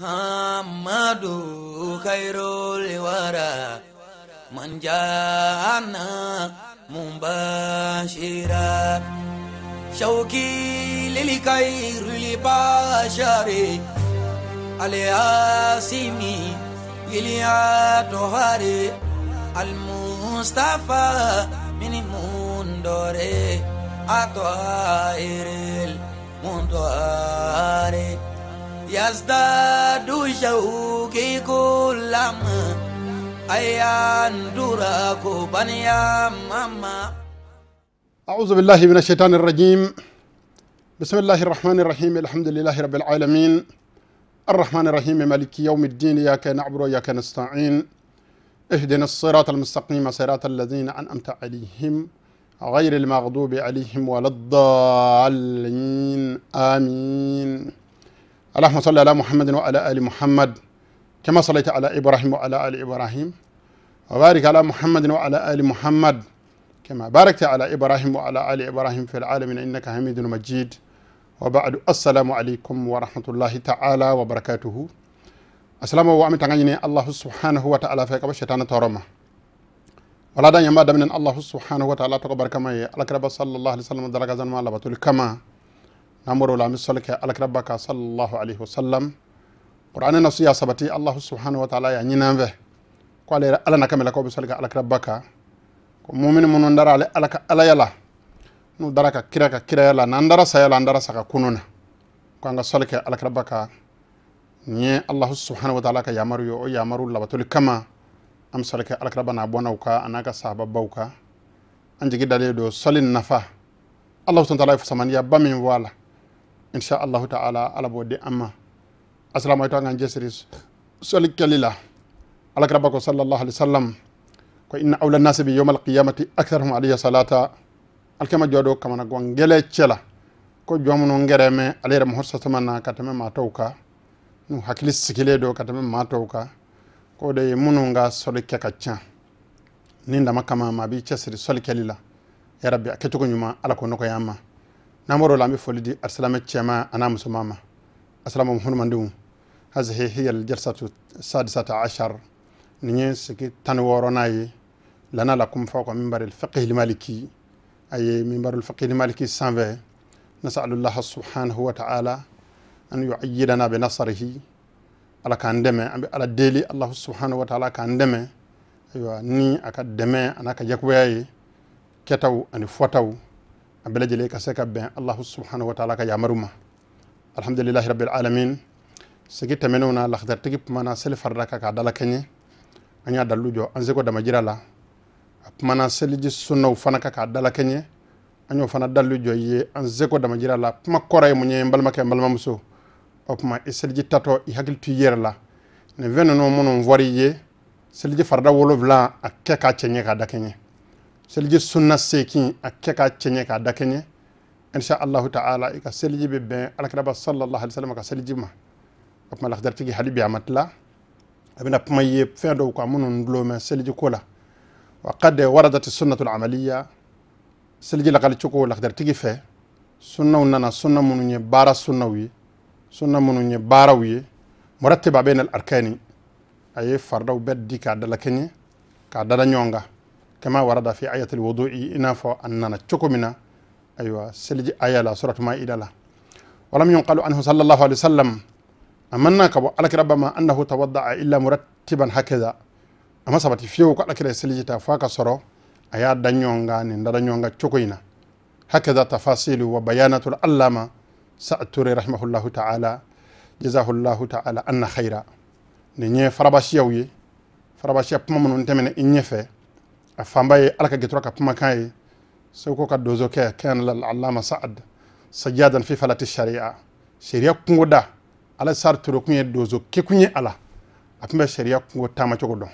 محمد خير الورى من جاءنا مباشرا شوقي للخير لبشر العاصم إليات هاري المصطفى من مندوري أطهر المندوري يزداد شوقي كلما أيان دراك بنيا ماما أعوذ بالله من الشيطان الرجيم بسم الله الرحمن الرحيم الحمد لله رب العالمين الرحمن الرحيم مالك يوم الدين إياك نعبر وإياك نستعين اهدنا الصراط المستقيم صراط الذين أنعمت عليهم غير المغضوب عليهم ولا الضالين آمين اللهم صل على محمد وعلى آل محمد كما صليت على إبراهيم وعلى آل إبراهيم وبارك على محمد وعلى آل محمد كما باركت على إبراهيم وعلى آل إبراهيم في العالمين إنك حميد مجيد وبعد السلام عليكم ورحمة الله تعالى وبركاته السلام وعمل الله سبحانه وتعالى فيك وشيطان تورما ولا دان يما دمنا الله سبحانه وتعالى تقبر كما الله صلى الله عليه وسلم درجة ما لبطل كما n'an la an bɛ sɔli kɛ alakiraba kan sallallahu alaihi wa sallam kuranɛ na so sabati allahu subhanahu wa taala y'a ɲini an fɛ ko ale ala na ka mɛlɛkaw bɛ sɔli kɛ alakiraba kan ko mumini minnu dara ale ala ka n'u dara ka kira ka kiraya la n'an dara saya la an dara saga kunu ko an ka sɔli alakiraba kan nin ye subhanahu wa taala ka yamaru ye yamaru labatoli kama an bɛ sɔli alakiraba n'a bɔnnaw ka sahababaw kan an jigi dalen don sɔli nafa alahu subhanahu wa taala ye fasamandiyaba min fɔ a inshallahu taala ala bo de amma alaykum togan jesiri soli kelila ala ka rabako sallllahu alih w sallam ko inna awla nas bi yowma alqiyamati aktharhum alayhi salata alkema jodo kamana gon gele cela ko jomuno ngereme alayra mo manna katame ma tawka ka nu sikile do katame ma tawka ko de munu ga soli ke ka can ni ma bi cesiri soli kelila ya rabbi aketugo nyuma ala ko nogoyama namoro bɔr'o la an bɛ foli di alisilamɛ cɛman a n'a musoman ma asalama muhanumandenw hazihi hiyal jarisatu sadisata ashar nin ye tan ni wɔɔrɔnan lana lakum kun fɔ ka minbari fiqhil maliki a ye minbari nasalu maliki subhanahu wa ta'ala an yu'ayyidana bi nasrihi ala k'an deme an ala deli allah subhanahu wa ta'ala k'an deme ayiwa ni a ka dɛmɛ a n'a ani fotaw bela jele ka se ka bɛn allahu subhanahu wa taala ka yamaru ma alhamdulilahi rabil alamin sigi tɛmɛnenw na lahatartigi kumana seli farida kan k'a dala kɛɲɛ an y'a dalu jɔ an seko damajira la a kumana seliji sunno fanaka k'a dala kɛɲɛ an fana dalu jɔ ye an seko damajira la kuma kɔrɔ ye mun ye n balimakɛ n balimamuso o kuma i seliji tatɔ i hakili to i yɛrɛ la nin fɛn ninnu minnu fɔr'i ye seliji farida wolonwula a kɛ k'a cɛɲɛ k'a da selji sunna seki a keka cenye ka da kenye insha allahu taala ika selji be ben alakiraba sallallahu alaihi wasallam ka selji ma kuma lakhdar tigi halibi amatla abina kuma ye fen do ko munun lo men selji kola wa qad waradat sunnatu al-amaliyya selji lakal choko lakhdar tigi fe sunna nana sunna munun ye bara sunna wi sunna munun ye bara wi murattiba bainal arkani aye fardaw beddi ka dala kenye ka dala nyonga كما ورد في آية الوضوء إنافو أننا تشكمنا أيوة سلج آية لا سورة ما إلى لا ولم ينقل عنه صلى الله عليه وسلم أمنا كبو ألك ربما أنه توضع إلا مرتبا هكذا أما سبت فيو ألك سلج تفاك سرو دانيونغا دنيونغا دانيونغا تشكينا هكذا تفاصيل وبيانات الألامة سأتوري رحمه الله تعالى جزاه الله تعالى أن خيرا ني فرباشيوي فرباشيا بممنون تمن إنيفه a fanba ye ala ka gɛtura ka kumakan ye seguko ka dozo kɛ kɛnɛla sa'ad sajadan fi falati shari'a shari'a kungo ala sar ture kun ye dozo ke ye ala a tun bɛ shari'a kungo taama cogo dɔn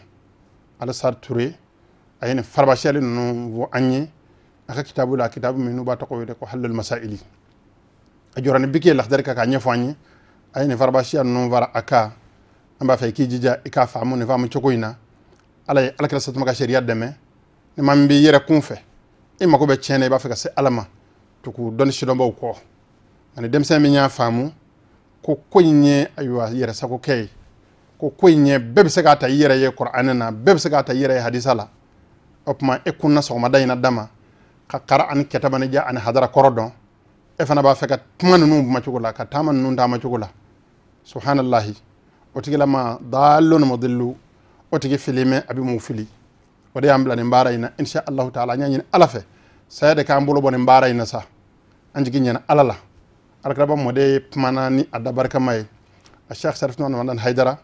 ala sar ture a ye nin farabasiyali ninnu fɔ an ye a ka kitabu la kitabu min n'u b'a tɔgɔ wele ko halil masaili a jɔra ni biki ye lahdari kan k'a ɲɛfɔ an ye a ye nin farabasiya ninnu fara a kan an b'a fɛ i k'i jija i k'a faamu nin faamu cogo in na ala ye alakira satuma ka sariya dɛmɛ ni ma min b'i yɛrɛ kun fɛ i e mako bɛ tiɲɛ na i b'a fɛ ka se ala ma tugu dɔnni sidɔnbaw kɔ nka ni denmisɛn min y'a faamu ko ko in ye ayiwa yɛrɛ sago kɛ ye ko ko in ye bɛɛ bɛ se k'a ta i yɛrɛ ye kɔrɔanɛ na bɛɛ bɛ se k'a ta i yɛrɛ ye hadisa la o tuma e kunna sɔgɔmada in na da ma ka kara ani kɛtaba ni ja ani hadara kɔrɔ dɔn e fana b'a fɛ ka kuma ninnu kuma cogo la ka taama ninnu taama cogo la subhanalahi o tigilama daalon mɔdelu o tigi fili mɛ a bɛ mun fili o de yamɓilani mbarayna inchallahu taala ñañin ala fe seeɗe ka mbulobone mbarayna sa an jigui ñana ala la alkaraba mo de manani a dabarka maye a cheikh sarif noon wanɗan haydara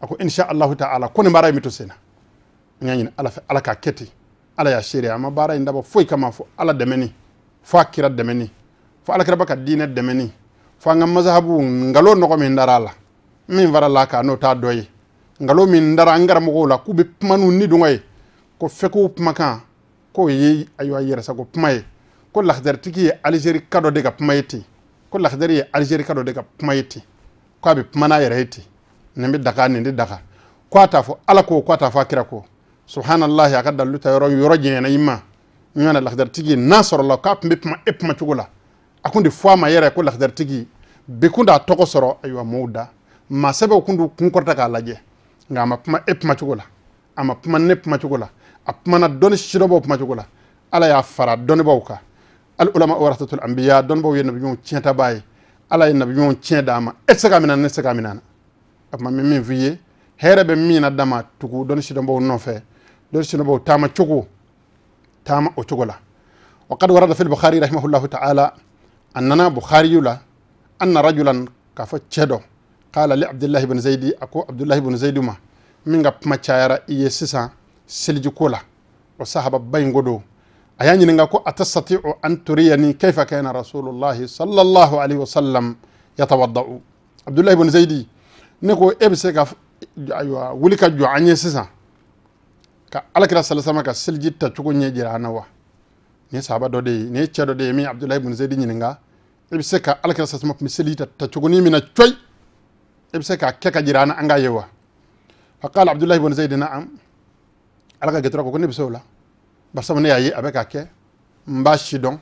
ako inchallahu taala kone mbaray mi to sina sena ñañin ala fe ala ka ketti ala ya séri ama mbaray ndaba foy kama fo ala demeni fo a kira demeni fo alkaraba ka diine demeni fo nga masahabu ngalo nogo mi ndara la min vara la ka no ta doyi ngalo min dara an garamogow la ku be kumanu ni dunga ye ko fɛko kumakan k'o ye ayiwa yɛrɛsago kuma ye ko lahazaritigi ye alizeri ka dɔ de ka kuma ye ten ko lahazari ye alizeri ka dɔ de ka kuma ye ten k'a bɛ kuma n'a yɛrɛ ye ten nin bɛ daga nin tɛ daga k'a t'a fɔ ala ko k'a t'a fɔ a kira ko subhanallah a ka dalilu ta yɔrɔ yɔrɔ jɛnyana i ma n ɲɔgɔn na lahazaritigi sɔrɔla k'a tun bɛ kuma e kuma cogo la a kun de fɔ a ma yɛrɛ ko lahazaritigi bi kun t'a tɔgɔ sɔrɔ ayiwa mɔɔw da maa sɛbɛw kun d'u kun kɔrɔta k'a lajɛ nka a ma kuma e kuma cogo la a ma kuma ne kuma cogo la a kumana dɔnni sidɔnbaw kuma ala y'a fara dɔnnibaw kan al ulama warasatul anbiya dɔnnibaw ye nabiɲɔgɔnw tiɲɛtaba ye ala ye nabiɲɔgɔnw tiɲɛ d'a ma e tɛ se ne tɛ se ka minɛ a na a kuma min f'i ye hɛrɛ bɛ min na dama tugu dɔnni sidɔnbaw nɔfɛ dɔnni sidɔnbaw taama cogo taama o cogo la وقد ورد في البخاري رحمه الله تعالى أننا بخاري لا أن رجلا كفى تشدو قال لعبد الله بن زيد أكو عبد الله بن زيد ما من قبل selijiko la o sahaba in do a y'a ɲininga ko atastatiu an turiyani kaifa kana rasulullahi sallallahu alaihi wasallam yatawaddau abdulahi bun zaidi ne ko e be se ka aywa wuli ka jɔ an ye sisan ka alakira sala sama ka seliji ta cogo ɲɛ jira na wa ni sahaba dɔ de ye ni cɛ dɔ de ye min abdulahi bun zaidi ɲininga i be se ka alakira sala sama kun seliji ta tacogoni min coyi i be se k'a kɛ ka jira na an k'a ye wa fa qala abdulahi bun zaidi naam ala ka gɛtɔra ko ko ne bɛ se o la basabu ne y'a ye a bɛ ka kɛ n b'a si dɔn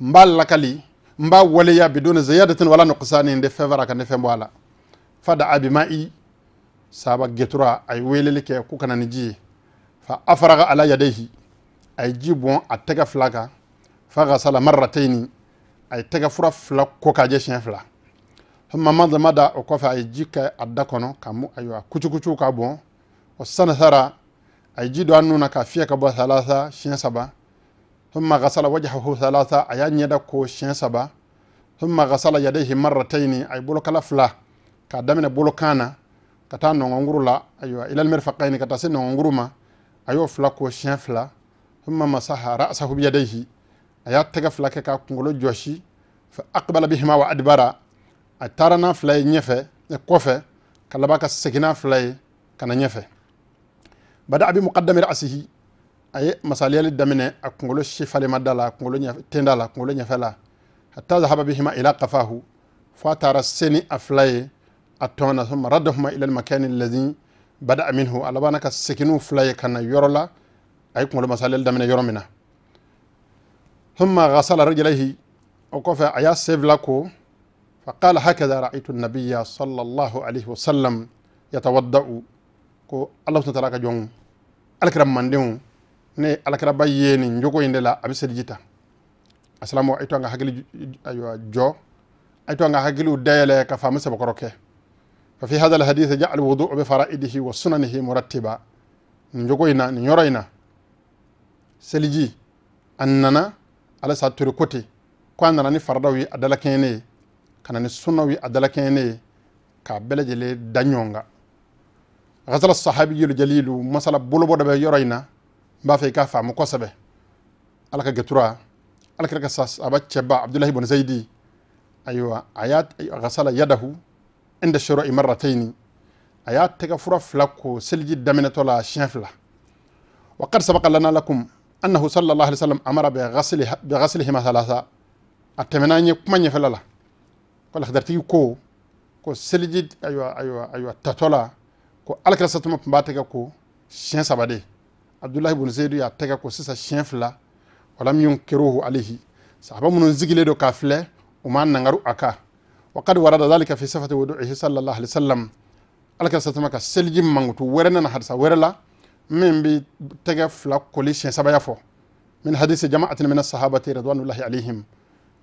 n b'a lakali n b'a waleya bidon ziyadatin wala ni de fɛn fara ka ne fɛn bɔ a la fa fada abima i saba gɛtɔra a ye weleli kɛ ko kana ni ji ye fa a fara ka ala yadehi a ye ji bɔn a tɛgɛ fila kan fa ka sa tɛ maratayni a ye tɛgɛ fura fila ko k'a jɛ siɲɛ fila mamadu da o kɔfɛ a ye ji kɛ a da kɔnɔ ka mu ayiwa kucukucu ka bɔn o sanasara a ye ji na k'a fiyɛ ka bɔ thalatha siɲɛ saba thumma ghasala wajahahu thalatha a y'a ko siɲɛ saba thumma ghasala yadayhi marrataini a ye bolokala fila k'a daminɛ bolokan na ka taa nɔngɔnkuru la ayiwa ilalmirfaqaini ka taa se nɔngɔnkuru ma a y'o fila ko siɲɛ fila thumma masaha ra'sahu biyadayhi a y'a tɛgɛ fila kɛ k'a kungulo jɔsi fa aqbala bihima wa adbara atarana taara nyefe fila kofe ɲɛfɛ kɔfɛ ka laban ka segin n'a bada bimukadami rasihi a ye masaliyali daminɛ a kunkolo si falema da la kunkolo tenda la kunkolo ɲɛfɛ la hatta zahaba bihima ila kafahu fo a taara seni a fila ye a tɔn na soma radahuma ila almakani allazi bada minhu a labana ka seginu fila ye ka na yɔrɔ la a ye kunkolo masaliyali daminɛ yɔrɔ min na suma gasala rajlahi o kɔfɛ a y'a sevila ko فقال هكذا رأيت النبي صلى الله عليه وسلم يتوضأ الله سبحانه وتعالى alakira mandenw ne alakiraba ye nin jogo in de la a bɛ seliji ta asalamo a to an ka hakili ayiwa jɔ a to an ka hakiliw dayɛlɛ ka faamu sɛbɛkɔrɔ alwudu fa fara hadha wa sunanihi murattiba nin jogo in na nin seliji a ala sa tori kote ko a nana ni faradaw ye a dalakɛɲɛ ne ye ka na ni sunnaw ye a dalakɛɲɛ ne ye k'a bɛɛ lajɛlen da gasala sahabiyolu jalilu masala bolobo dabe yoroy na mba fay ka faamu kosobe ala ka getura ala ka sas aba ceba abdullahi bun zaydi aywa ayat gasala yadahu inda shuroi marrataini aya tega fura fila ko seliji daminɛtɔ la siɲɛ fila wa kad sabaka lana lakum annahu sallallahu alaihi wasallam amara bi ghasli bi ghaslihima thalatha a tɛmɛna an ye kuma ɲɛfɛla la ko lahadartigi ko ko seliji aywa aywa aywa tatɔ la ko alakira satuma tun b'a tɛgɛ ko siɲɛ saba de abdulahi bun zeyidu y'a tɛgɛ ko sisan siɲɛ fila wala min kerohu alihi sahaba minnu sigilen don k'a filɛ u ma nangaru a kan وقد ورد ذلك في صفة وضوعه صلى الله عليه وسلم alaka satama ka seliji mangutu wɛrɛ nana hadisa wɛrɛ la min bi tɛgɛ fila koli siɲɛ sabaya fɔ min hadise jamaatin min sahabati radwanullahi alayhim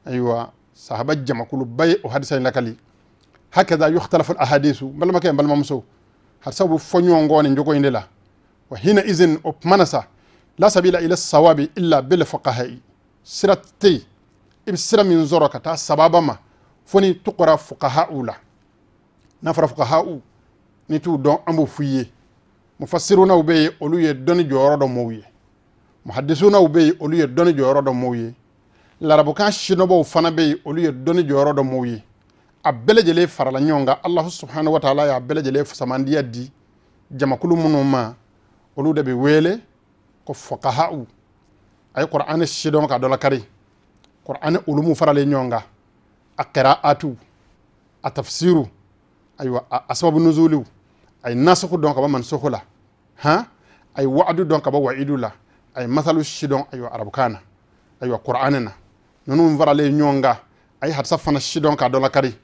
ayiwa sahaba jamakuluba ye o hadisa in lakali hakada yuhtalafu alahadisu n balimakɛ n balimamuso har sabu foñuo ngone jogoyde la wa hina isin o manasa la sabila ila sawabi illa bil fuqahai sira tey iɓe sira min zoro ka ta sababa ma foni tuqora fuqaha u la n'a fɔra fuqaha u ni t'u dɔn an b'o f'u ye mufassirunaw bɛ yen olu ye dɔnni jɔyɔrɔ dɔ mɔw ye muhadisunaw bɛ yen olu ye dɔnni jɔyɔrɔ dɔ mɔw ye larabukan sinɔbɔw fana bɛ yen olu ye dɔnni jɔyɔrɔ dɔ mɔw ye a bɛɛ lajɛlen farala ɲɔgɔn kan alahu subhanahu wa taala y'a bɛɛ lajɛlen samandiya di jamakulu minnu ma olu de bɛ wele ko fɔkahau a ye kɔrɔani sidɔn ka dɔ la kari kɔrɔani olumu faralen ɲɔgɔn kan a kɛra atu a tafsiru ayiwa a sababu nuzuliw a ye nasuku dɔn ka bɔ mansuku la han a ye wa'adu dɔn ka bɔ wa'idu la a ye masalu sidɔn ayiwa arabukan na ayiwa kɔrɔani na ninnu faralen ɲɔgɔn kan a ye hadisa fana sidɔn ka dɔ la kari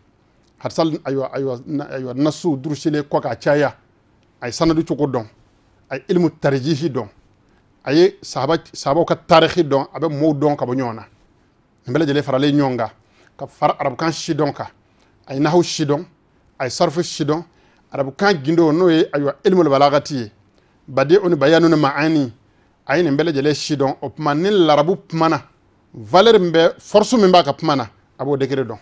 har sal aywa aywa aywa nasu durusile kɔ ka caya a ye sanadu cogo dɔn a ye ilmu tarijihi dɔn a ye sahaba sahabaw ka tarihi dɔn a bɛ mɔɔw dɔn ka bɔ ɲɔgɔn na nin bɛɛ lajɛlen faralen ɲɔgɔn kan ka fara arabukan si dɔn kan a ye nahaw si dɔn a ye sarifu si dɔn arabukan gindo n'o ye ayiwa ilmu balagati ye bade o ni bayanu ni maani a ye nin bɛɛ lajɛlen si dɔn o tuma ni larabu kumana valeur min bɛ force min b'a ka kuma na a b'o degré dɔn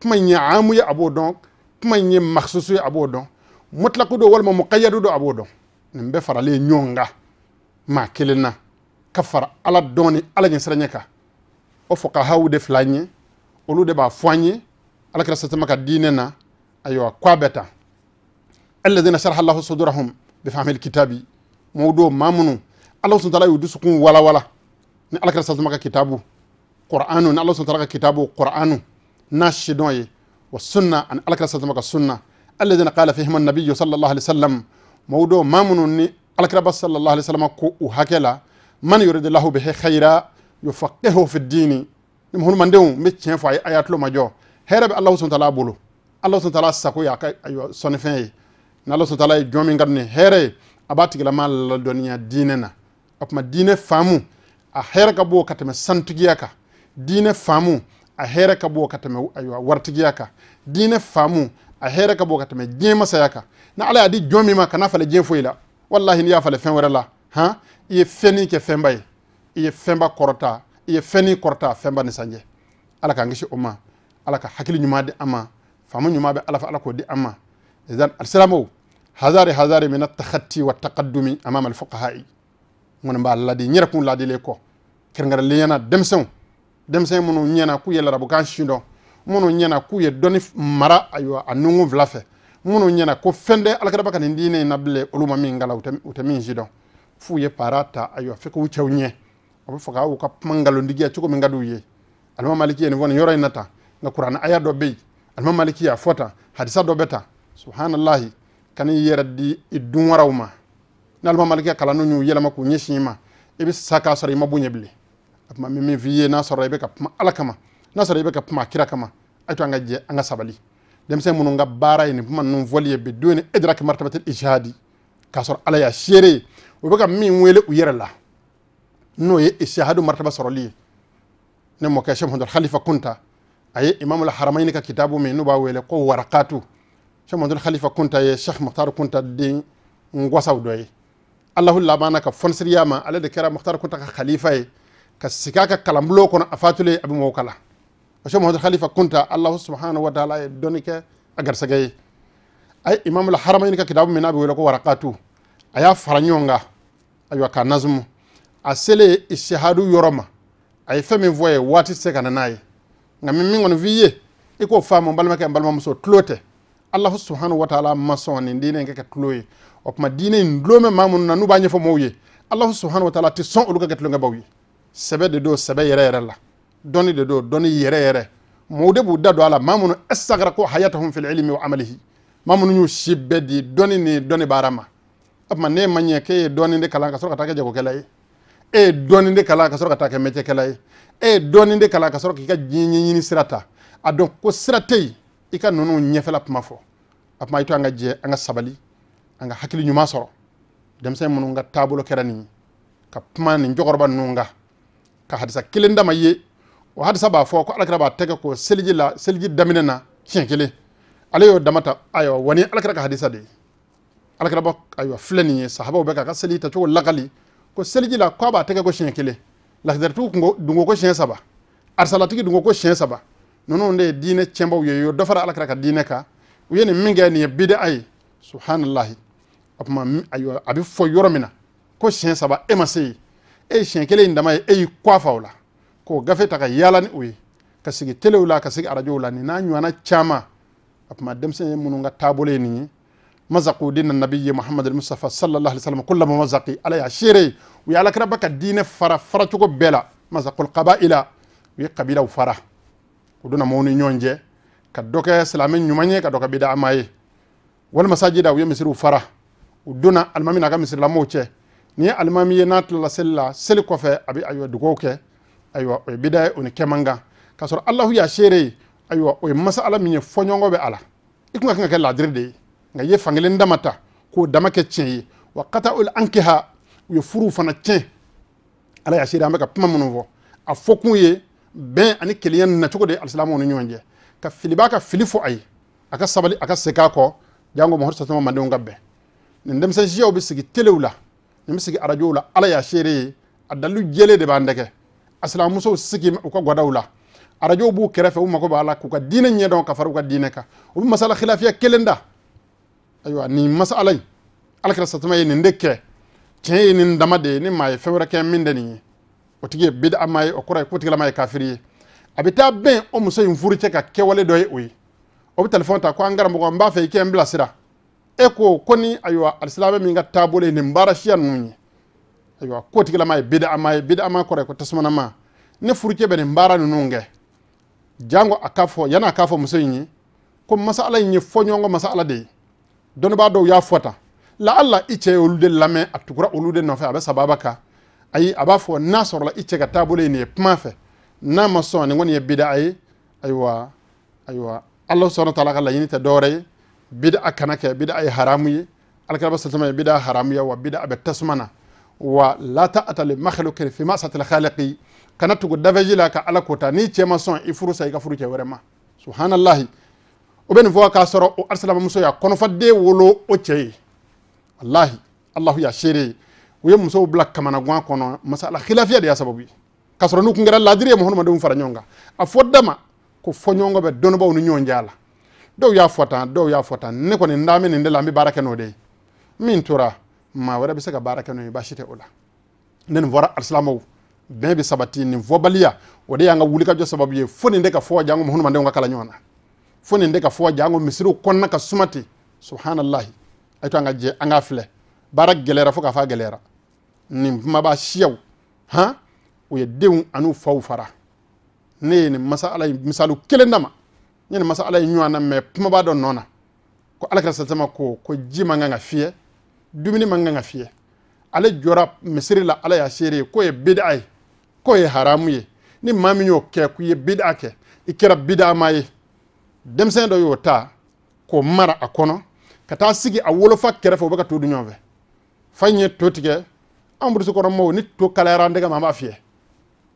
kuma in ye amu ye a b'o dɔn kuma in ye maksusu ye a b'o dɔn mutlaku do walima muqayyadu do a b'o dɔn nin bɛɛ faralen ɲɔgɔn kan maa kelen na ka fara ala dɔɔni ala ɲɛsiranya kan o fuqahaw de fila an ye olu de b'a fɔ an ye alakira sasama ka diinɛ na ayiwa ko a bɛ tan alladina sharha allahu sudurahum bi fahmi alkitabi mɔgɔw do maa minnu ala sɔn taala y'u dusukun walawala ni alakira sasama ka kitabu qur'anu ni ala sɔn taala ka kitabu qur'anu ناشدون والسنة أن ألك رسالة السنة الذين قال فيهم النبي صلى الله عليه وسلم موضو ما منوني ألك رب صلى الله عليه وسلم كو هكلا من يريد الله به خيرا يفقهه في الدين نمهن من دون متشين فعي آيات لما جو هرب الله سبحانه وتعالى بولو الله سبحانه وتعالى سكو يا صنفين نالله سبحانه وتعالى جومين غرني هرب abatigilama ladɔniya diinɛ na o tuma diinɛ faamu a hɛrɛ ka b'o ka tɛmɛ santigiya kan diinɛ faamu a hera ka bo ka tɛmɛ ayiwa waritigiya kan diinɛ faamu a hera ka bo ka tɛmɛ diɲɛ masaya kan na ala y'a di jɔn min ma kana falen diɲɛ foyi la walahi n'i y'a falen fɛn wɛrɛ la han i ye fɛnni kɛ fɛnba ye i ye fɛnba kɔrɔta i ye fɛnni kɔrɔta fɛnba nisanjɛ ala k'an kisi o ma ala ka hakili ɲuman di an ma faamu ɲuman bɛ ala fɛ ala k'o di an ma izan alisilamaw hazari hazari min tahati wa taqaddumi amama alfuqahai n kɔni b'a ladi n yɛrɛ kun ladile kɔ kɛrɛnkɛrɛnlenya na denmisɛnw denmisɛn minnu ɲɛna k'u ye larabukan si dɔn minnu ɲɛna k'u ye dɔnni mara ayiwa a nunkun fila fɛ minnu ɲɛna ko fɛn tɛ alakiraba ka nin diinɛ in na bilen olu ma min kala u tɛ min si f'u ye para ta ayiwa fɛ k'u cɛw ɲɛ a bɛ fɔ k'aw ka kuma nkalontigiya cogo min ka di u ye alimami maliki ye nin fɔ nin yɔrɔ in na tan nka kuranɛ aya dɔ bɛ yen alimami maliki y'a fɔ tan hadisa dɔ bɛ tan subhanalahi ka n'i yɛrɛ di i dun ma ni maliki ka kalandenw y'u yɛlɛma k'u ɲɛsin i ma i bɛ sa k'a sɔrɔ i ma bon bilen ka kuma min f'i ye n'a sɔrɔ i bɛ kuma ala kama n'a sɔrɔ i bɛ kuma kira kama aitu anga an anga sabali demse minnu ka baara ye nin kuma ninnu fɔli ni edra k'i martabati ijihadi k'a ala y'a seere ye u bɛ ka min wele u yɛrɛ la n'o ye ishahadu marataba sɔrɔli ye ne mɔkɛ sheikh muhamadu halifa kunta aye imamu la haramaini ka kitabu min nuba wele kwa warakatu shem muhamadu khalifa kunta ye sheikh muhtar kunta di ngwasa dɔ allahu labana ka fonsiri yama ala de kera muhtar kunta ka khalifa ye ka sika ka kalanbulon kɔnɔ a fatulen a bɛ mɔgɔw kalan o sɛ muhamadu halifa kunta alahu subhanahu wa taala ye dɔnni kɛ a garisɛgɛ ye a ye imamul haramayini ka kitabu min n'a bɛ wele ko warakatu a y'a fara ɲɔgɔn kan ayiwa k'a nazumu a selen isihadu yɔrɔ ma a ye fɛn min fɔ ye waati tɛ se ka na ye nka min min kɔni f'i ye i k'o faamu n balimakɛ n balimamuso tulo tɛ alahu subhanahu wa taala ma sɔn nin diinɛ in kɛ ka tulo ye o tuma diinɛ in dulon bɛ maa minnu na n'u b'a ɲɛfɔ mɔgɔw ye alahu subhanahu wa taala tɛ sɔn olu ka kɛ tulonkɛbaw ye sɛbɛ de do sɛbɛ yɛrɛ yɛrɛ la dɔnni de do dɔnni yɛrɛ yɛrɛ mɔɔw de b'u da don a la maa minnu ɛsagara ko hayatahum fil ilmi wa amalihi maa minnu y'u si bɛɛ di dɔnni ni dɔnni baara ma o tuma ne ma ɲɛ k'e ye dɔnni de kalan ka sɔrɔ ka taa kɛ jagokɛla ye e ye dɔɔnin de kalan ka sɔrɔ ka taa kɛ mɛtɛkɛla ye e ye dɔɔnin de kalan ka sɔrɔ k'i ka diɲɛ ɲɛɲini sira ta a dɔn ko sira tɛ yen i ka ninnu ɲɛfɛla kuma fɔ a kuma i to an ka jɛ an ka sabali an ka hakili ɲuman sɔrɔ denmisɛn minnu ka taabolo kɛra nin ka kuma nin cɛkɔrɔba ninnu kan ka hadisa kelen dama ye o hadisa b'a fɔ ko alakira b'a tɛgɛ ko seliji la seliji daminɛ na siɲɛ kelen ale y'o dama ta ayiwa wa alakira ka hadisa de ye alakira ba ayiwa filɛ nin ye sahabaw bɛ k'a ka ta tacogo lakali ko seliji la k'a b'a tɛgɛ ko siɲɛ kelen lakitaritigiw kungo dungo ko siɲɛ saba arisalatigi dungo ko siɲɛ saba ninnu de ye diinɛ tiɲɛbaw ye yo dɔ fara alakira ka diinɛ kan u ye nin min kɛ nin ye bida ye subhanallah o tuma ayiwa a bɛ fɔ yɔrɔ min na ko siɲɛ saba e ma se yen e ye siɲɛ kelen in dama ye e y'i kɔ a fa o la k'o gafe ta ka yaala ni o ye ka sigi telew la ka sigi arajow la nin n'a ɲɔgɔnna caman a kuma denmisɛn ye minnu ka taabolo ye nin ye mazaku di na nabi ye muhamadu mustafa sallallahu alaihi wasallam ko lamɔ mazaki ala y'a seere ye u ye alakiraba ka diinɛ fara faracogo bɛɛ la mazakul qabaila u ye kabilaw fara u donna mɔɔw ni ɲɔgɔn cɛ ka dɔ kɛ silamɛ ɲuman ye ka dɔ kɛ bidaama ye walima sajida u ye misiriw fara u donna alimami n'a ka misirilamɔw cɛ ni ye alimami ye n'a tilala seli la seli kɔfɛ a bɛ ayiwa dugawu kɛ ayiwa o ye bida o ni kɛman kan k'a sɔrɔ alahu y'a seere ye ayiwa o ye masala min ye fɔɲɔgɔn bɛ a la i tun ka kan ka kɛ laadiri de ye nka i ye fankelen dama ta k'o dama kɛ tiɲɛ ye wa kata ol ankiha u ye furuw fana tiɲɛ ala y'a seere an bɛ ka kuma minnu fɔ a fɔ kun ye bɛn ani kelenya nacogo de ye alisilamɛw ni ɲɔgɔn cɛ ka fili ka fili fɔ a ye a ka sabali a ka segin a kɔ jango mahɔri satama mandenw ka bɛn nin denmisɛn siyaw bɛ sigi telew la nin bɛ sigi arajow la ala y'a seere ye a dalilu jɛlen de b'an dɛgɛ asilamusow sigi u ka gwadaw la arajow b'u kɛrɛfɛ u mago b'a la k'u ka diinɛ ɲɛdɔn ka fara u ka diinɛ kan u bɛ masala khilafiya kelen da ayiwa nin masala in alakira satuma ye nin de kɛ tiɲɛ ye nin dama de ye ni maa ye fɛn wɛrɛ kɛ min tɛ nin ye o tigi ye bida ma ye o kɔrɔ ye k'o tigila ma ye kafiri ye a bɛ taa bɛn o muso in furu cɛ ka kɛwale dɔ ye o ye o bɛ telefɔni ta ko an karamɔgɔ n b'a fɛ i kɛ n bilasira e ko ko ni ayiwa alisilamɛ min ka taabolo ye nin baara siya ninnu ye ayiwa ko tigilama ye bida ye bida ama kɔrɔ ye ko tasumanama ne furucɛ bɛ nin baara ninnu kɛ jango a k'a fɔ yan'a k'a fɔ muso in ye ko masala in ye fɔɲɔgɔnkɔ masala de ye dɔnnibaa dɔw y'a fɔ tan la i cɛ y'olu de lamɛn a tugura olu de nɔfɛ a bɛ sababa kan ayi a b'a fɔ n'a sɔrɔla i cɛ ka taabolo ye nin ye kuma fɛ n'a ma sɔn nin kɔni ye bida ye ayiwa ayiwa ala sɔnna ta la ka laɲini tɛ dɔwɛrɛ ye bid'a kana kɛ bid'a ye haramu ye alakiraba sasama ye bid'a haramu ye wa bid'a bɛ tasuma na wa lata atali makhluqin fi ma satil khaliqi kana tugu daveji la ka ala kota ni cɛ ma sɔn i furu sa i ka furu cɛ wɛrɛ ma subhanallahi o bɛ nin fɔ k'a sɔrɔ o alisalamamuso y'a kɔnɔfaden wolo o cɛ ye wallahi allahu y'a seere ye u ye musow bila kamanagan kɔnɔ masala khilafiya de y'a sababu ye k'a sɔrɔ n'u tun kɛra laadiri ye muhamadu fara ɲɔgɔn kan a fɔ dama ko fɔ ɲɔgɔn bɛ dɔnnibaw ni ɲɔgɔn cɛ a la dɔw y'a fɔ tan dɔw y'a fɔ tan ne kɔni n da bɛ nin de la n bɛ baara kɛ n'o de ye min tora maa wɛrɛ bɛ se ka baara kɛ n'o ye baasi tɛ o la ne nin fɔra alisilamaw bɛn bɛ sabati nin fɔbaliya o de y'an ka wulikajɔ sababu ye fo nin de ka fɔ janko hadamadenw ka kala ɲɔgɔn na fo nin de ka fɔ janko misiriw kɔnɔna ka suma ten subhanalahi a to an ka jɛ an ka filɛ baara gɛlɛyara fo k'a fɔ a gɛlɛyara nin kumaba siyaw han u ye denw an'u faw fara ne ye nin masala in misali kelen dama ñene masala ye ñuwa me puma b'a do nona ko alakira sama ko ko ji man kan fiye dumini ma man kan ale jora misiri la ala y'a seere k'o ye bid'a ye k'o ye haramu ye ni mami min ke kɛ k'i ye bid'a ke i bid'a ma ye denmisɛn do y'o ta k'o mara a kono ka taa sigi a wolofa kɛrɛfɛ u bɛ ka to dun ɲɔgɔn fɛ fa in ye to tigɛ anw burusikɔnɔmɔgɔw ni to kalayara an tɛgɛ ma an b'a fiyɛ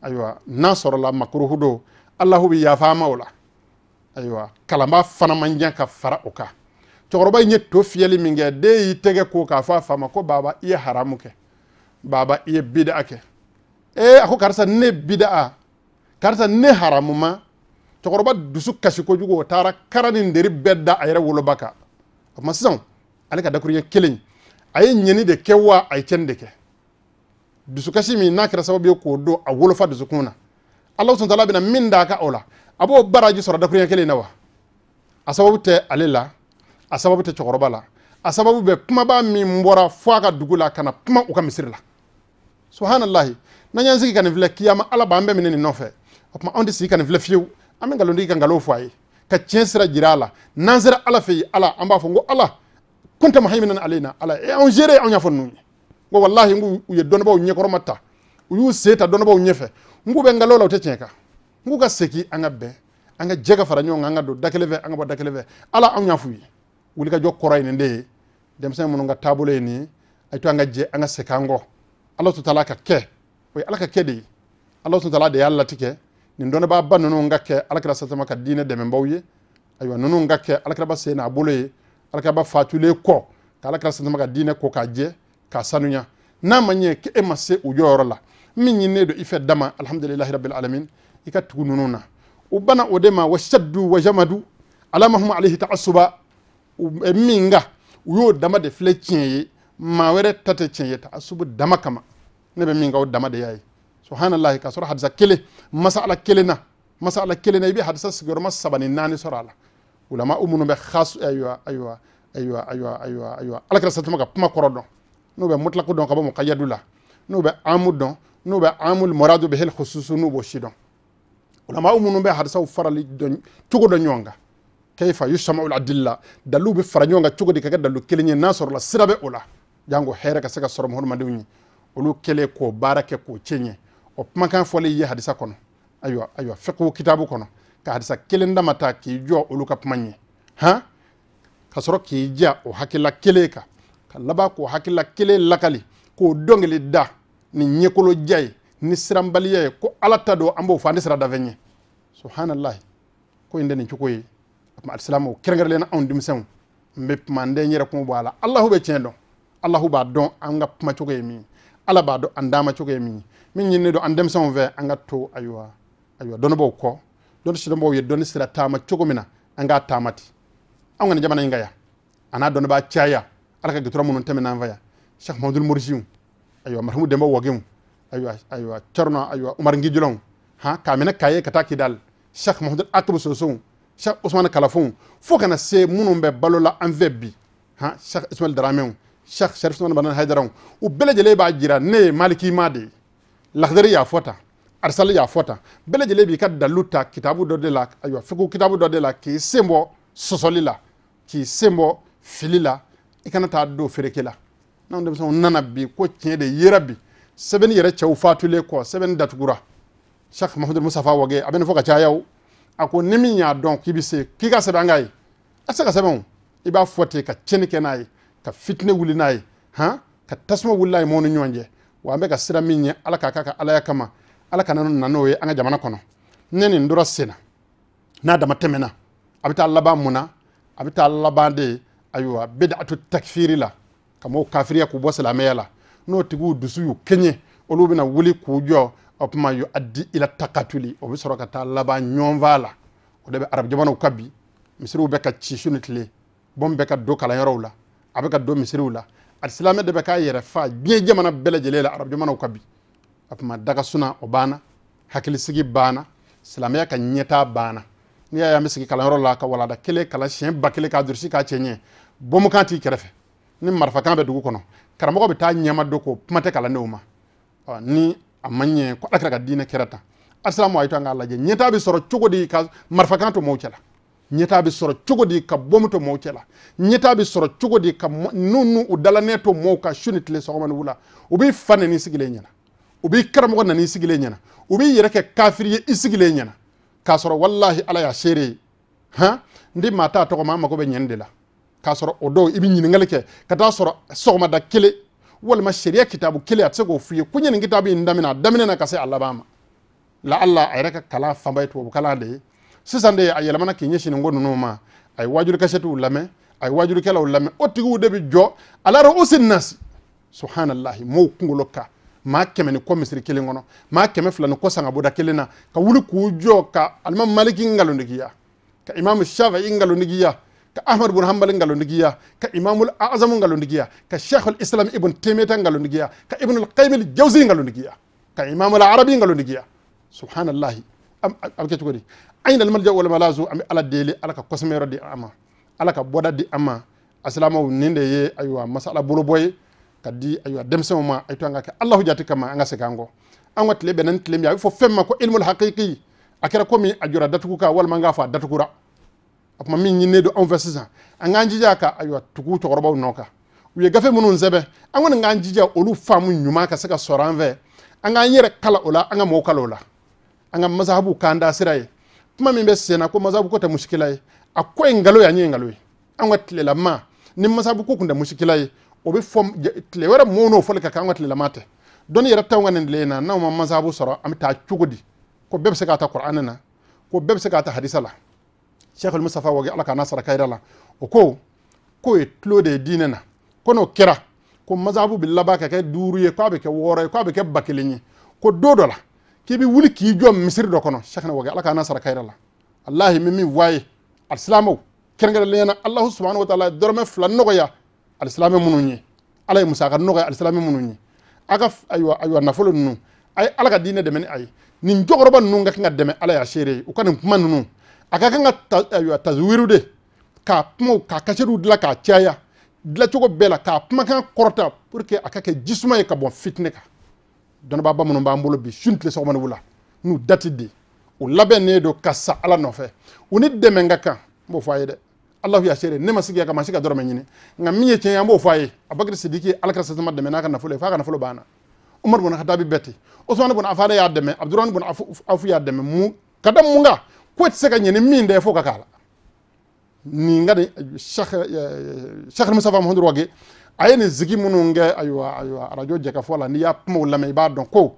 ayiwa n'a sɔrɔla makuruhu don alahu bɛ ma o la ayiwa kalanba fana man jan ka fara o kan cɛkɔrɔba in ye to fiyɛli min kɛ den y'i tɛgɛ ko k'a fɔ a fa ma ko baba i ye haramu kɛ baba i ye bida'a kɛ ee a ko karisa ne bida'a karisa ne haramu ma cɛkɔrɔba dusu kasi kojugu o taara kara ni nderi bɛɛ da a yɛrɛ woloba kan o tuma sisan ale ka dakuruɲɛ kelen a ye ɲɛni de kɛ wa a ye cɛnni de kɛ dusukasi min n'a kɛra sababu ye k'o don a wolofa dusukun na alahu sɔn tala bɛna min d'a kan o la a b'o baraji sɔrɔ dakuruɲɛ kelen na wa a sababu tɛ ale la a sababu tɛ cɛkɔrɔba la a sababu bɛ kumaba min bɔra fɔ a ka dugu la kana kuma u ka misiri la subhanalahi n'an y'an sigi ka nin filɛ kiyama ala b'an bɛɛ minɛ nin nɔfɛ o tuma anw tɛ sigi ka nin filɛ fiyewu an bɛ nkalondigi ka nkalon fɔ a ye ka tiɲɛ sira jira a la n'an sera ala fɛ yen ala an b'a fɔ n ko ala kun tɛ mahaminan ale na ala e anw zere anw y'a fɔ ninnu ye n ko walahi n k'u ye dɔnnibaw ɲɛkɔrɔma ta u y'u sen ta dɔnnibaw ɲɛfɛ n k'u bɛ nkalon la u tɛ tiɲɛ kan n Seki ka be, an ka bɛn an ka jɛ ka fara ɲɔgɔn kan an ka don da kelen fɛ an ka bɔ da kelen fɛ ala anw y'a f'u ye wulikajɔ kɔrɔ ye nin de ye denmisɛn minnu ka taabolo ye nin ye a to an ka jɛ an ka segin an kɔ ala tun taala ka kɛ o ye ala ka kɛ de ye ala tun taala de y'a latigɛ nin dɔnnibaaba ninnu ka kɛ alakira sasama ka diinɛ dɛmɛbaw ye ayiwa ninnu ka kɛ alakiraba sen n'a bolo ye fatulen kɔ ka alakira sasama ka diinɛ ko k'a jɛ k'a sanuya n'a ma k'e e ma se o Minyi la min dama alhamdulillahi rabil alamin i ka tugu ninnu na u bana o de ma wa shaddu wa jamadu ala ma hum alayhi ta'assuba min ka u y'o dama de filɛ tiɲɛ ye maa wɛrɛ ta tɛ tiɲɛ ye ta'assubu dama kama ne bɛ min ka o dama de y'a ye subhanallahi k'a sɔrɔ hadisa kelen masala kelen na masala kelen na i bɛ hadisa sigiyɔrɔma saba ni naani sɔrɔ a la ulama u minnu bɛ khas ayiwa ayiwa ayiwa ayiwa ayiwa ayiwa alakira satuma ka kuma kɔrɔ dɔn n'u bɛ mutlaku dɔn ka bɔ muqayyadu la n'u bɛ amu dɔn n'u bɛ amul muradu bihil khususu n'u b'o si dɔn ulama munu be hadisaw farali cogo dɔ ɲɔgɔn kaifa kayfa yushamau ladilla dalu be fara ɲɔgɔn kan cogo di ka dalu kelen ye n'a sɔrɔla sira bɛ o la jango hɛrɛ ka se ka sɔrɔ hadamadenw ye olu kele k'o baara kɛ k'o tiɲɛ o kumakan fɔlen ye hadisa kɔnɔ ayiwa ayiwa fiqhu kitabu kɔnɔ ka hadisa kelen dama ta k'i jɔ olu ka kuma ɲɛ ka sɔrɔ k'i ja o hakilila kele ka ka laba k'o hakilila kele lakali k'o dɔnkili da ni ɲɛkolo ja ye ni sirambaliye ko ala ta don an b'o fɔ an tɛ sira dafɛ ɲɛ subhanalahi ko in tɛ nin cogo ye o tuma alisilamaw kɛrɛnkɛrɛnlen na anw denmisɛnw n bɛ kuma n tɛ n yɛrɛ kun bɔ a la alahu bɛ tiɲɛ dɔn alahu b'a dɔn an ka kuma cogo ye min ala b'a dɔn an dama cogo ye min ye min ɲininen don an denmisɛnw fɛ an ka to ayiwa ayiwa dɔnnibaw kɔ dɔnni sidɔnbaw ye dɔnni sira taama cogo min na an k'a taama ten anw kɔni jamana in ka yan a n'a dɔnnibaa caya ala ka gɛrɛ minnu tɛmɛna an fɛ yan sɛkumadudu morisiw ayiwa marihamu dɛmɛ wagenw aywa aywa Thierno aywa Umar Ngijilong ha kamina kaye ka taa Kidal Cheikh Mouhamadou Atubu Sosow Cheikh Ousmane Kalafow fo kana se minnu bɛ balo la an fɛ ha Cheikh Ismail Daramew Cheikh Sharif Ousmane Banan Haydaraw u bɛɛ lajɛlen b'a jira ne ye Maliki ma Lakhdari y'a fɔ tan y'a fɔ tan bɛɛ b'i ka dalu kitabu dɔ de la aywa fiqhu kitabu dɔ de la k'i sen bɔ la k'i sen bɔ fili la i kana nana bi ko sɛbɛnni yɛrɛ cɛw fatulen kɔ sɛbɛnni datugura shak mahamud musafa wage a bɛ nin fɔ ka caya o a ko ni min y'a dɔn k'i bɛ se k'i ka sɛbɛn ka ye a se ka sɛbɛn o i b'a fɔ ten ka tiɲɛni kɛ n'a ye ka fitinɛ wuli n'a ye han ka tasuma wuli n'a ye mɔgɔw ni ɲɔgɔn cɛ wa an bɛ ka sira min ɲɛ ala k'a k'a ka alaya kama ala kana na n'o ye an ka jamana kɔnɔ ne nin tora sen na n'a dama tɛmɛna a bɛ taa laban mun na a bɛ taa laban de ayiwa bɛ da a to takifiri la ka mɔgɔw kafiriya k'u bɔ silamɛya la n'o tigiw dusu y'u kɛɲɛ olu bɛna wuli k'u jɔ o tuma yu adi ila takatuli o bɛ sɔrɔ ka taa laban ɲɔnfaa la o de bɛ arabu jamanaw ka bi misiriw bɛ ka ci su ni tile bɔn bɛ ka don kalanyɔrɔw la a bɛ ka don misiriw la alisilamɛ de bɛ k'a yɛrɛ fa diɲɛ jamana bɛɛ lajɛlen la arabu jamanaw ka bi o tuma daga suna o banna hakilisigi banna silamɛya ka ɲɛtaa banna n'i y'a ye an bɛ sigi kalanyɔrɔ la ka walanda kelen kalan siɲɛ ba kelen k'a durusi k'a cɛ ɲɛ bɔnbɔkan t'i kɛrɛfɛ ni marifakan bɛ dugu kɔnɔ karamɔgɔ bɛ taa ɲɛma do ko kuma tɛ kalandenw ma ni a ma ɲɛ ko alakira ka diinɛ kɛra tan asilamu ayi to an k'a lajɛ ɲɛtaa bɛ sɔrɔ cogo di ka marifakan to mɔɔw cɛla ɲɛtaa bɛ sɔrɔ cogo di ka bɔmu to mɔɔw cɛla ɲɛtaa bɛ sɔrɔ cogo di ka n'u n'u u dalanɛ to mɔɔw ka su ni tile sɔgɔma ni wula u b'i fa nani sigilen ɲɛna u b'i karamɔgɔ nani sigilen ɲɛna u b'i yɛrɛ kɛ kafiri ye i sigilen ɲɛna k'a sɔrɔ walahi ala y'a seere ye han n di maa t'a tɔgɔ an mago bɛ ɲɛni de la k'a sɔrɔ o dɔw i bɛ ɲininkali kɛ ka taa sɔrɔ sɔgɔmada kelen walima sariya kitabu kelen a tɛ se k'o f'i ye ko n ye nin kitabu in daminɛ a daminɛ na ka se a laban ma la ala a yɛrɛ ka kalan fanba ye tubabukalan de ye sisan de a yɛlɛmana k'i ɲɛsin nin ko ninnu ma a ye wajulikasɛtiw lamɛn a ye wajulikɛlaw lamɛn o tigiw de bɛ jɔ alaro usi nasi subhanalahi mɔɔw kunkolo kan maa kɛmɛ ni kɔ misiri kelen kɔnɔ maa kɛmɛ fila ni kɔ sangaboda kelen na ka wuli k'u jɔ ka alimami maliki ngalondigiya ka imamu shafa i nkalontigiya ka ahmad bun hambal ngalondigiya ka imamul azamu ngalondigiya ka cheikhul islam ibn temeta ngalondigiya ka ibnul qaymil jawsi ngalondigiya ka imamul arabi ngalondigiya subhanallahi aɓe kogodi aynal malja wal malazu ami ala deli ala ka kosmero di ama ala ka boɗa di ama asilamaw ninde ye aywa masala bolo boye kadi aywa demsewo ma ay tanga ka allah allahu jati kama anga sekango an wa tile ɓe nan tile mi fo femma ko ilmul haqiqi a komi a jɔra datugu kan walima n o tuma min ɲininen don anw fɛ sisan an k'an jija ka ayiwa tugu cɛkɔrɔbaw nɔ kan u ye gafe minnu sɛbɛn an kɔni k'an jija olu faamu ɲuman ka se ka sɔrɔ an fɛ an k'an yɛrɛ kala o la an ka mɔgɔw kala o la an ka masahabu k'an da sira ye kuma min bɛ sen na ko masahabu ko tɛ musikila ye a ko ye nkalon ye an ye nkalon ye an ka tilelama ni masahabu ko tun tɛ musikila ye o bɛ fɔ tile wɛrɛ mɔɔw n'o fɔli ka kɛ an ka tilelama tɛ dɔnni yɛrɛ t'anw ka nin tile in na n'anw ma masahabu sɔrɔ an bɛ taa cogo di ko bɛɛ bɛ se k'a ta kɔrɔ an na ko bɛɛ bɛ se k'a ta hadisa la cheikhul mustapha woge ala ka nasara kayra la o ko ko ye tulo de ye diinɛ na ko n'o kɛra ko mazabu bi laban ka kɛ duuru ye k'a bɛ kɛ wɔɔrɔ ye k'a bɛ kɛ ba kelen ye ko do dɔ la k'i bɛ wuli k'i jɔ misiri dɔ kɔnɔ cheikh na woge ala ka nasara kayra la alahi min min waa ye alisilamɛw kɛrɛnkɛrɛnlenya na alahu subahana wa taala dɔrɔmɛ fila nɔgɔya alisilamɛ minnu ye ala ye musaka nɔgɔya alisilamɛ minnu ye a ka ayiwa ayiwa nafolo ninnu a ye ala ka diinɛ dɛmɛ ni a ye nin jɔkɔrɔba ninnu ka kan ka dɛmɛ ala y'a seere ye u ka nin kuma ninnu a ka kan ka eh, taziwiriw de k'a kumaw k'a kasɛriw dilan k'a caya dilancogo bɛɛ la k'a kumakan kɔrɔta pour que a ka kɛ jisuma ye ka bɔ fitinɛ kan dɔnnibaa minnu b'an bolo bi su tile sɔgɔma wula n'u dati di u labɛnnen don ka sa ala nɔfɛ u ni dɛmɛ ka kan n b'o fɔ a ye dɛ alahu yasere ne ma sigi ya ka ma ka dɔrɔmɛ ɲini nka min ye tiɲɛ an b'o fɔ a ye abakiri sidiki ala sasama dɛmɛ n'a ka nafolo ye f'a ka nafolo banna umaru bun hadabi bɛɛ ten osumani bun afane y'a dɛmɛ abudurani bun afu y'a dɛmɛ mun ka da mun kan ko seka se ka ɲɛ ni min dɛ fo ka k'a la nin ka nin shakh eh, musafa eh, muhamadu wage a ye nin zigi minnu kɛ ayiwa ayiwa arajo n'i y'a pma lamɛn i b'a ko oh,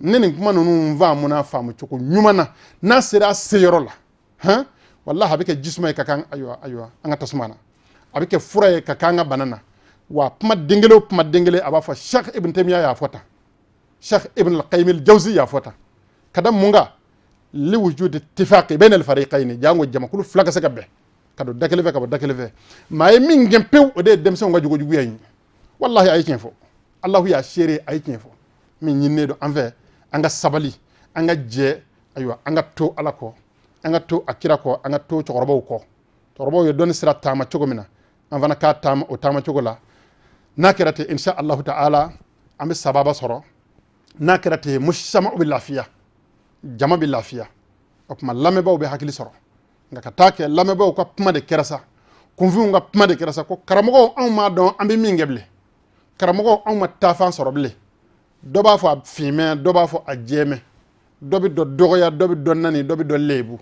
nini kuma nunu faamu muna famu choko ɲuman na n'a sera a seyɔrɔ la han walahi a bɛ kɛ jisuma ye ka kan ayiwa fura ya kakanga banana wa pma dingile pma dingile kuma den shakh ibn temia y'a fɔ tan shakh ibn al qaymi al-jawzi y'a fɔ tan munga liwujudi tifaqi bain alfariqaini jango jamakulu fila ka se ka bɛn ka don da kelen fɛ ka bɔ da kelen fɛ maa ye min gɛn pewu o de ye denmisɛnw ka jogojuguya in ye walahi y'a shere a ye tiɲɛ fɔ min ɲininen don an fɛ sabali anga je jɛ anga to alako anga to akira ko anga to cɛkɔrɔbaw uko cɛkɔrɔbaw ye dɔnni sira tama cogo mina na an fana k'a taama o taama cogo la n'a kɛra ten insha allahu ta'ala an sababa soro n'a kɛra ten musama bɛ jama bɛ lafiya o tuma lamɛnbaaw bɛ hakili sɔrɔ nka ka taa kɛ lamɛnbaaw ka kuma de kɛra sa kunfinw ka kuma de kɛra sa ko karamɔgɔw anw m'a dɔn an bɛ min kɛ bilen karamɔgɔw anw ma taafan sɔrɔ bilen dɔ b'a fɔ a finmɛ dɔ b'a fɔ a jɛmɛ dɔ bɛ dɔ dɔgɔya dɔ bɛ dɔ nani dɔ bɛ dɔ leebu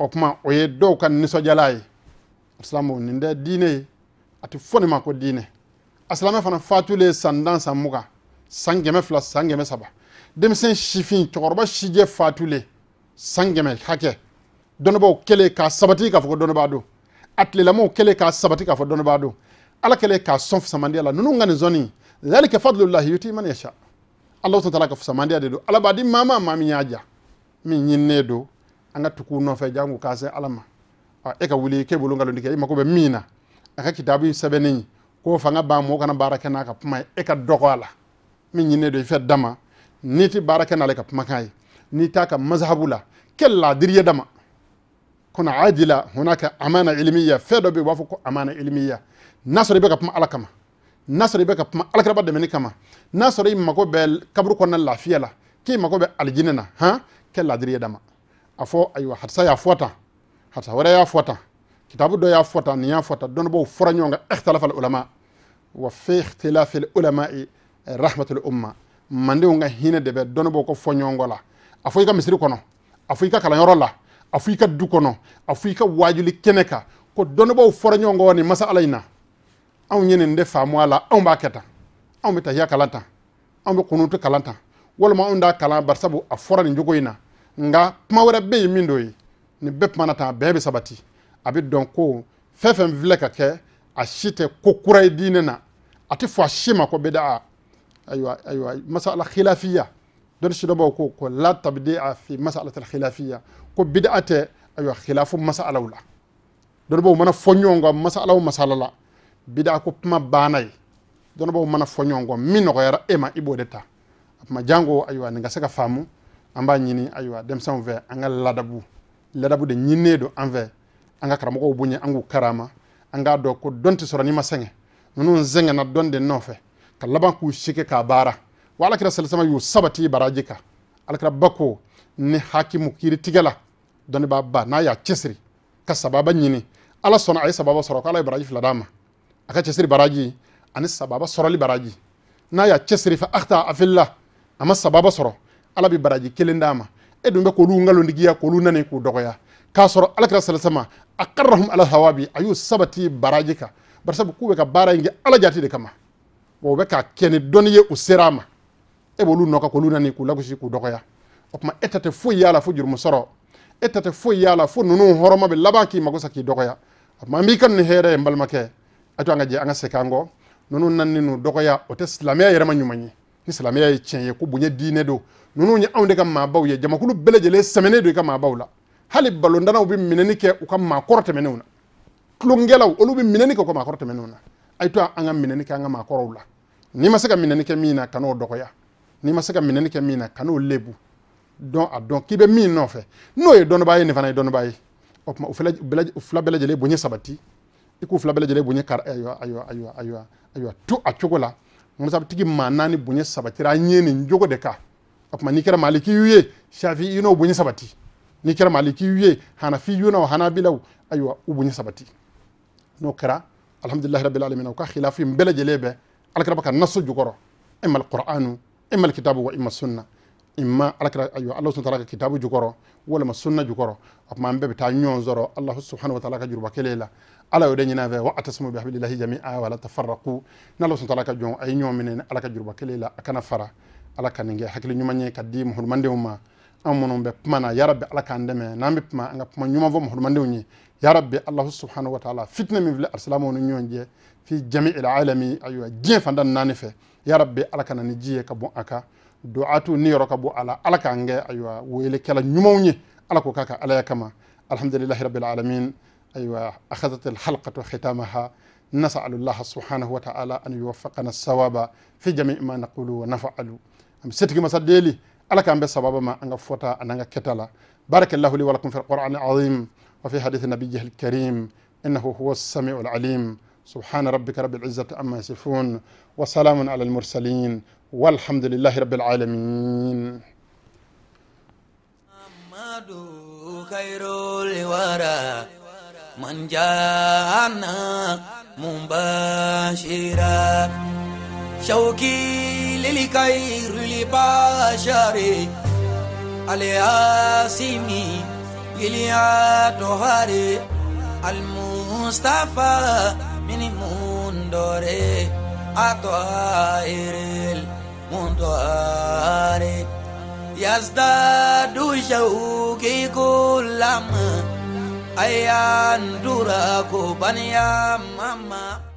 o kuma o ye dɔw ka nisɔndiyala ye silamɛw nin tɛ diinɛ ye a tɛ fɔ nin ma ko diinɛ a silamɛ fana faatulen san tan san mugan san kɛmɛ fila san kɛmɛ saba denmisɛn sifin cɛkɔrɔba sijɛ fatule san kɛmɛ hakɛ dɔnnibaw kɛlen k'a sabati k'a fɔ ko dɔnnibaa don a tilelamaw kɛlen k'a sabati k'a fɔ dɔnnibaa don ala kele k'a sɔn fasamandiya la nunu ka nin sɔnni zalika fadlullahi yuti man yasha allah subhanahu ka fasamandiya de don ala b'a di maa ma maa min y'a ja min ɲininen don an ka tugu nɔfɛ jan k'a se ala ma e ka wuli k'e bolo nkalon tigɛ i mago bɛ min na a ka kitabu in sɛbɛnnen k'o fanga b'a ma kana baara kɛ n'a ka kuma ye e ka dɔgɔ a la min ɲininen don i fɛ dama niti baraka na leka pumakai ka n'i ka mazhabu la kɛ laadiriya dama kono adila hunaka amana ilmiya fɛn dɔ bɛ ko amana ilmiya n'a beka i alakama ka beka ala kama n'a sɔrɔ kama n'a mako i kabru kona lafiya la k'i mako be aljinena na kila kɛ laadiriya dama a fɔ hatsa y'a fuata hatsa harisa y'a fuata kitabu do y'a fuata ni y'a fuata dono bo fɔra ɲɔgɔn kan ɛkitalafa ulama wa fi ikhtilafi ulama rahmatul umma mandenw ka hinɛ de bɛ ka fɔ ɲɔgɔn la a fɔ i ka misiri kɔnɔ a fɔ i ka kalanyɔrɔ la a fɔ i ka du kɔnɔ a fɔ i ka wajuli kɛnɛ kan ko dɔnnibaw fɔra ɲɔgɔn kɔ nin masa ala in na anw ye nin de faamu a la anw b'a kɛ tan anw bɛ tahiya kalan tan anw bɛ kunutu kalan tan walima anw t'a kalan barisabu a fɔra nin cogo in na nka kuma wɛrɛ bɛ yen min t'o ye nin bɛɛ kumana tan a bɛɛ bɛ sabati a bɛ dɔn ko fɛn fɛn filɛ ka kɛ a si tɛ ko kura ye diinɛ na a tɛ fɔ a si ma ko bɛ da أيوة أيوة مسألة خلافية دونش دبو كو لا تبديع في مسألة الخلافية كو بدعة أيوة خلاف مسألة ولا دبو من فنيونغ مسألة ومسألة لا بدعة كو ما باناي دبو من فنيونغ من غير إما إبودتا ma jango aywa ni nga se ka faamu an b'a ɲini aywa denmisɛnw fɛ an ka ladabu ladabu de nyinedo don an fɛ an ka karama an k'a dɔn ko dɔn tɛ sɔrɔ n'i ma sɛgɛn ninnu sɛgɛnna dɔn de nɔfɛ ka laban k'u seke k'a baara wa alakira sala salisama y'u sabati baraji kan alakira ba ko ni hakimu kiritigɛ la dɔnnibaa ba n'a y'a cɛsiri ka sababa ɲini ala sɔnna a ye sababa sɔrɔ k'ala ye baraji fila d'a ma a ka cɛsiri baraji ani sababa sɔrɔli baraji n'a y'a cɛsiri fa akhta afilla a ma sababa sɔrɔ ala bɛ baraji kelen d'a ma e dun bɛ k'olu nkalontigiya k'olu nani k'u dɔgɔya k'a sɔrɔ alakira sala salisama a karahum ala hawabi a y'u sabati baraji kan barisabu k'u bɛ ka baara in kɛ ala jati de kama wa u bɛ ka kɛ ni dɔnni ye u sera a ma e b'olu nɔka k'olu nani k'u lagosi k'u dɔgɔya o tuma e ta tɛ foyi y'a la fo jurumu sɔrɔ e ta tɛ foyi y'a la fo ninnu hɔrɔma bɛ laban k'i mago sa k'i dɔgɔya o tuma an b'i ka nin hɛrɛ ye n balimakɛ a to an ka jɛ an ka segin an kɔ ninnu nani n'u dɔgɔya o tɛ silamɛya yɛrɛ ma ɲuman ye ni silamɛya ye tiɲɛ ye ko bonya diinɛ don ninnu ye anw de ka maabaw ye jamakulu bɛɛ lajɛlen sɛmɛnen don i ka maabaw la hali balondanaw bɛ minɛni kɛ u ka maa kɔrɔ tɛmɛnenw na tulonkɛlaw olu bɛ minɛni kɛ u ka maa kɔrɔ tɛmɛnenw na a ye to an ka minɛni kɛ an ka maakɔrɔw la n'i ma se ka minɛni kɛ min na ka n'o dɔgɔya n'i ma se ka minɛni kɛ min na ka lebu dɔn a dɔn k'i bɛ min nɔfɛ n'o ye dɔnnibaa ye nin fana ye dɔnnibaa ye o tuma o fila bɛɛ lajɛlen bonya sabati i k'u fila bɛɛ lajɛlen bonya kari ayiwa ayiwa ayiwa ayiwa ayiwa to a cogo la musabitigi maa naani bonya sabatira an ye nin cogo de kan o tuma n'i kɛra maliki y'u ye shafi i n'o bonya sabati n'i kɛra maliki y'u ye hanafi y'u n'o hanabilaw ayiwa u bonya sabati n'o kɛra alhamdulillahi rabbil alamin ka khilafi n bɛɛ lajɛlen bɛɛ alakira bɛ naso jukɔrɔ ima alqur'anu ima alkitabu wa ima sunna imma alakira ayiwa ala sun taala ka kitabu jukɔrɔ walima sunna jukɔrɔ o tuma an bɛɛ bɛ taa subhanahu wa taala ka juruba kelen la ala y'o de ɲini wa atasimu bi habilillahi jami'a wa la tafarraqu n'ala sun taala ka jɔn a ye ɲɔgɔn minɛ ni ala ka fara ma an minnu bɛ na ya rabbi allahu subhanahu wa taala fitna min filɛ alisilamaw ni ɲɔgɔn cɛ fi jami alalami ayiwa diɲɛ fanda naani fe ya rabbi ala kana ni ji ye ka bɔn a kan duatu ni yɔrɔ ka bɔ a la ala k'an kɛ ayiwa welekɛla ɲumanw ye ala ko k'a ka alaya kama alhamdulilahi rabbil alamin ayiwa akhadat alhalqatu khitamaha نسأل الله سبحانه وتعالى أن يوفقنا الصواب في جميع ما نقول ونفعل أم ستك مسديلي ألك أم بسبب ما أنغ فوتا أنغ كتلا بارك الله لي ولكم في القرآن العظيم وفي حديث نبيه الكريم إنه هو السميع العليم سبحان ربك رب العزة عما يصفون وسلام على المرسلين والحمد لله رب العالمين محمد خير الورى من جاءنا مباشرا شوقي للخير لبشر الياسمين Ilia Tohari Al Mustafa Mini Mundore Atoairil Mundore Yazda Dujau Kikulam Ayan Durako Baniya Mama